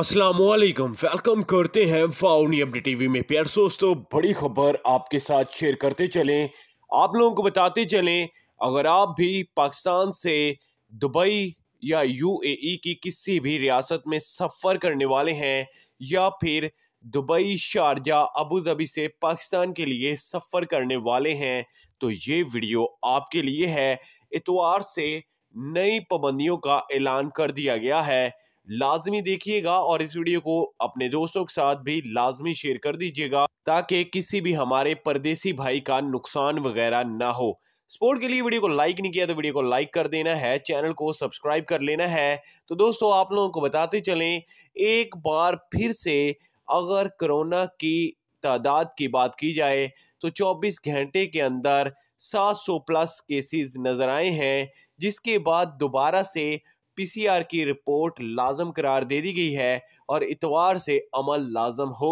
असलकम वेलकम करते हैं फाउनी अपडेट टीवी में प्यार दोस्तों बड़ी खबर आपके साथ शेयर करते चलें आप लोगों को बताते चलें अगर आप भी पाकिस्तान से दुबई या यूएई e की किसी भी रियासत में सफ़र करने वाले हैं या फिर दुबई शारजा अबू धाबी से पाकिस्तान के लिए सफ़र करने वाले हैं तो ये वीडियो आपके लिए है इतवार से नई पाबंदियों का ऐलान कर दिया गया है लाजमी देखिएगा और इस वीडियो को अपने दोस्तों के साथ भी लाजमी शेयर कर दीजिएगा ताकि किसी भी हमारे परदेसी भाई का नुकसान वगैरह ना हो स्पोर्ट के लिए वीडियो को लाइक नहीं किया तो वीडियो को लाइक कर देना है चैनल को सब्सक्राइब कर लेना है तो दोस्तों आप लोगों को बताते चलें एक बार फिर से अगर कोरोना की तादाद की बात की जाए तो 24 घंटे के अंदर 700 प्लस केसेस नज़र आए हैं जिसके बाद दोबारा से पीसीआर की रिपोर्ट लाजम करार दे दी गई है और इतवार से अमल लाजम होगा